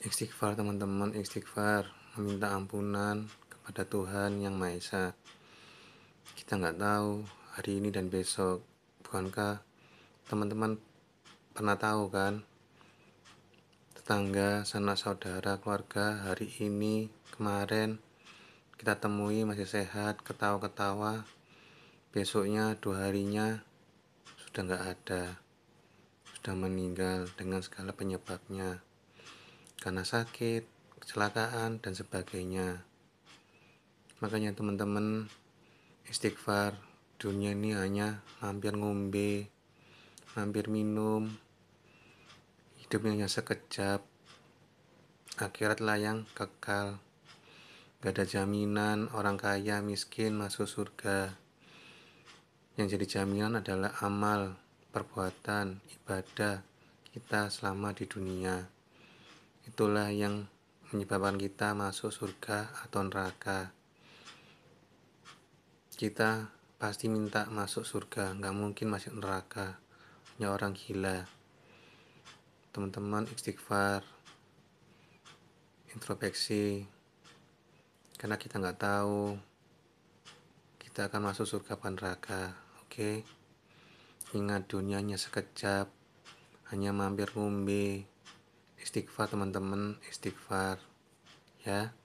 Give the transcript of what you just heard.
Istighfar teman-teman, istighfar meminta ampunan kepada Tuhan Yang Maha Esa. Kita nggak tahu hari ini dan besok, bukankah teman-teman pernah tahu kan? Tetangga, sanak saudara, keluarga hari ini, kemarin kita temui masih sehat, ketawa-ketawa. Besoknya, dua harinya sudah nggak ada, sudah meninggal dengan segala penyebabnya karena sakit, kecelakaan, dan sebagainya. Makanya teman-teman istighfar dunia ini hanya mampir ngombe, mampir minum, hidupnya hanya sekejap, akhiratlah yang kekal. Gak ada jaminan orang kaya miskin masuk surga. Yang jadi jaminan adalah amal, perbuatan, ibadah kita selama di dunia itulah yang menyebabkan kita masuk surga atau neraka kita pasti minta masuk surga nggak mungkin masuk neraka punya orang gila teman-teman istighfar introspeksi karena kita nggak tahu kita akan masuk surga atau neraka oke okay? ingat dunianya sekejap hanya mampir ngombe istighfar teman-teman istighfar ya